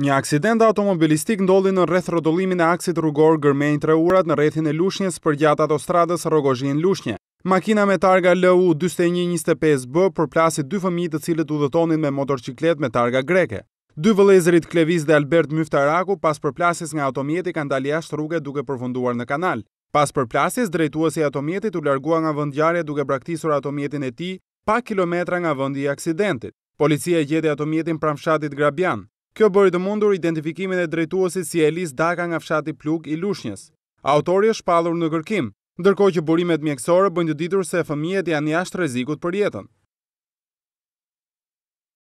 Një aksident automobilistik ndolli në rreth rrotullimin e aksit rrugor Gërmenj Treurat në rrethin e Lushnjës përgjat autostradës Rrogozhin Lushnjë. Makina me targa LU 2125 b përplasi dy fëmijë të cilët udhëtonin me motorcikletë me targa greke. Dy vëllezërit Klevis dhe Albert Myftaraku pas përplasjes nga automjeti kanë dalë jashtë rruge duke përfunduar në kanal. Pas përplasjes drejtuesi i automjetit u largua nga vendngjarja duke braktisur automjetin e tij pa kilometra nga vendi i aksidentit. Policia gjeti automjetin pranë fshatit Grabian. Kjo bëri të mundur identifikimin e drejtuosi si Elis Daka nga fshati Pluk i Lushnjës. Autori është palur në kërkim, ndërko që burimet mjekësore bëndjë ditur se fëmijet janë jashtë rezikut për jetën.